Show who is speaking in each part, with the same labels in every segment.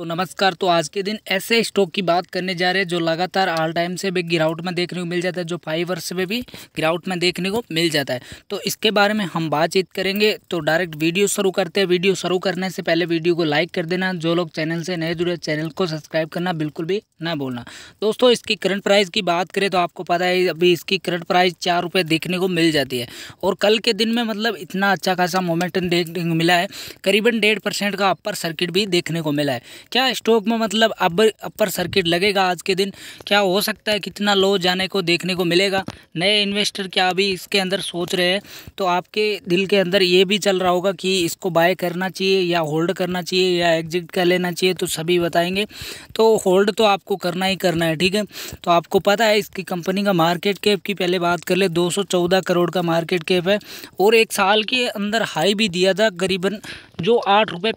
Speaker 1: तो नमस्कार तो आज के दिन ऐसे स्टॉक की बात करने जा रहे हैं जो लगातार ऑल टाइम से भी गिरावट में देखने को मिल जाता है जो फाइव वर्ष में भी गिरावट में देखने को मिल जाता है तो इसके बारे में हम बातचीत करेंगे तो डायरेक्ट वीडियो शुरू करते हैं वीडियो शुरू करने से पहले वीडियो को लाइक कर देना जो लोग चैनल से नए जुड़े चैनल को सब्सक्राइब करना बिल्कुल भी ना बोलना दोस्तों इसकी करंट प्राइस की बात करें तो आपको पता है अभी इसकी करंट प्राइस चार रुपये देखने को मिल जाती है और कल के दिन में मतलब इतना अच्छा खासा मोमेंटम देखने को मिला है करीबन डेढ़ परसेंट का अपर सर्किट भी देखने को मिला है क्या स्टॉक में मतलब अपर अपर सर्किट लगेगा आज के दिन क्या हो सकता है कितना लो जाने को देखने को मिलेगा नए इन्वेस्टर क्या अभी इसके अंदर सोच रहे हैं तो आपके दिल के अंदर ये भी चल रहा होगा कि इसको बाय करना चाहिए या होल्ड करना चाहिए या एग्जिट कर लेना चाहिए तो सभी बताएंगे तो होल्ड तो आपको करना ही करना है ठीक है तो आपको पता है इसकी कंपनी का मार्केट कैप की पहले बात कर ले दो करोड़ का मार्केट कैप है और एक साल के अंदर हाई भी दिया था करीबन जो आठ रुपये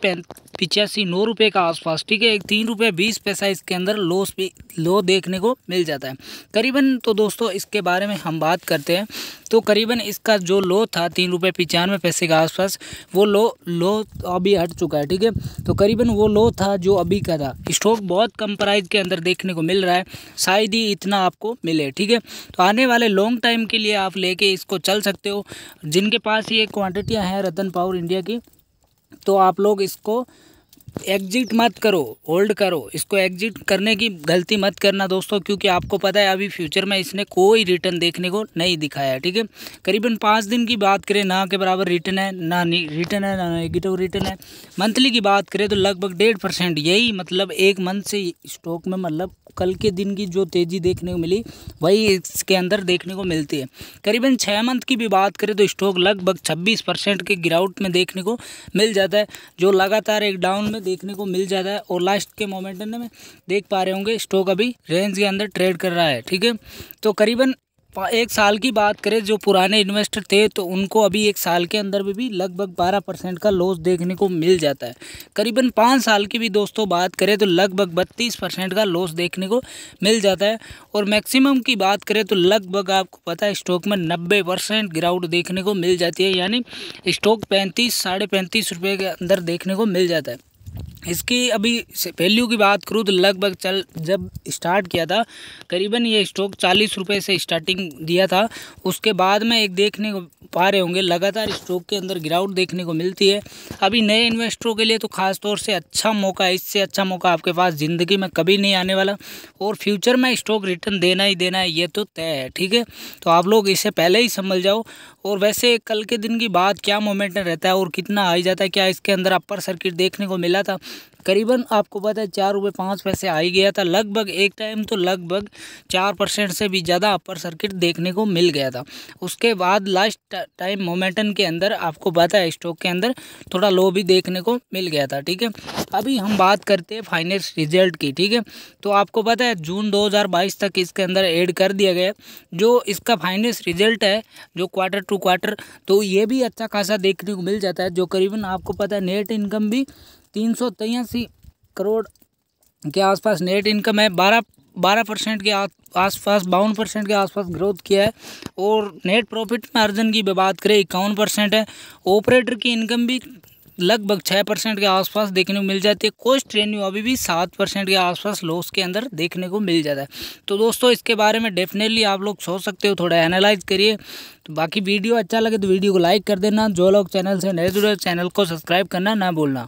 Speaker 1: पिचासी नौ रुपये का आसपास ठीक है एक तीन रुपये बीस पैसा इसके अंदर लो लो देखने को मिल जाता है करीबन तो दोस्तों इसके बारे में हम बात करते हैं तो करीबन इसका जो लो था तीन रुपये पचानवे पैसे के आसपास वो लो लो अभी हट चुका है ठीक है तो करीबन वो लो था जो अभी का था स्टॉक बहुत कम प्राइस के अंदर देखने को मिल रहा है शायद ही इतना आपको मिले ठीक है तो आने वाले लॉन्ग टाइम के लिए आप लेके इसको चल सकते हो जिनके पास ये क्वान्टिटियाँ हैं रतन पावर इंडिया की तो आप लोग इसको एग्जिट मत करो होल्ड करो इसको एग्जिट करने की गलती मत करना दोस्तों क्योंकि आपको पता है अभी फ्यूचर में इसने कोई रिटर्न देखने को नहीं दिखाया ठीक है करीबन पाँच दिन की बात करें ना के बराबर रिटर्न है ना रिटर्न है ना नेगेटिव रिटर्न है मंथली की बात करें तो लगभग डेढ़ परसेंट यही मतलब एक मंथ से स्टॉक में मतलब कल के दिन की जो तेज़ी देखने को मिली वही इसके अंदर देखने को मिलती है करीबन छः मंथ की भी बात करें तो स्टॉक लगभग छब्बीस परसेंट के गिरावट में देखने को मिल जाता है जो लगातार एक डाउन में देखने को मिल जाता है और लास्ट के मोमेंट में देख पा रहे होंगे स्टॉक अभी रेंज के अंदर ट्रेड कर रहा है ठीक है तो करीबन एक साल की बात करें जो पुराने इन्वेस्टर थे तो उनको अभी एक साल के अंदर में भी लगभग 12 परसेंट का लॉस देखने को मिल जाता है करीबन पाँच साल की भी दोस्तों बात करें तो लगभग 32 परसेंट का लॉस देखने को मिल जाता है और मैक्सिमम की बात करें तो लगभग आपको पता है स्टॉक में नब्बे परसेंट गिरावट देखने को मिल जाती है यानी स्टॉक पैंतीस साढ़े पैंतीस रुपये के अंदर देखने को मिल जाता है इसकी अभी वैल्यू की बात करूँ तो लगभग चल जब स्टार्ट किया था करीबन ये स्टॉक चालीस रुपये से स्टार्टिंग दिया था उसके बाद में एक देखने को पा रहे होंगे लगातार स्टॉक के अंदर गिरावट देखने को मिलती है अभी नए इन्वेस्टरों के लिए तो ख़ास तौर से अच्छा मौका है इससे अच्छा मौका आपके पास ज़िंदगी में कभी नहीं आने वाला और फ्यूचर में स्टॉक रिटर्न देना ही देना है ये तो तय है ठीक है तो आप लोग इसे पहले ही समझ जाओ और वैसे कल के दिन की बात क्या मोमेंट रहता है और कितना आई जाता है क्या इसके अंदर अपर सर्किट देखने को मिला था करीबन आपको पता है चार रुपये पाँच पैसे आ ही गया था लगभग एक टाइम तो लगभग चार परसेंट से भी ज़्यादा अपर सर्किट देखने को मिल गया था उसके बाद लास्ट टाइम मोमेंटन के अंदर आपको पता है स्टॉक के अंदर थोड़ा लो भी देखने को मिल गया था ठीक है अभी हम बात करते हैं फाइनेंस रिजल्ट की ठीक है तो आपको पता है जून दो तक इसके अंदर एड कर दिया गया जो इसका फाइनेंस रिजल्ट है जो क्वार्टर टू क्वार्टर तो ये भी अच्छा खासा देखने को मिल जाता है जो करीबन आपको पता है नेट इनकम भी तीन सौ तेयासी करोड़ के आसपास नेट इनकम है बारह बारह परसेंट के आसपास बावन परसेंट के आसपास ग्रोथ किया है और नेट प्रॉफिट मार्जिन की भी बात करें इक्यावन परसेंट है ऑपरेटर की इनकम भी लगभग छः परसेंट के आसपास देखने को मिल जाती है कोस्ट रेन्यू अभी भी सात परसेंट के आसपास लॉस के अंदर देखने को मिल जाता है तो दोस्तों इसके बारे में डेफिनेटली आप लोग सोच सकते हो थोड़ा एनालाइज करिए तो बाकी वीडियो अच्छा लगे तो वीडियो को लाइक कर देना जो लोग चैनल से नए जुड़े चैनल को सब्सक्राइब करना ना भूलना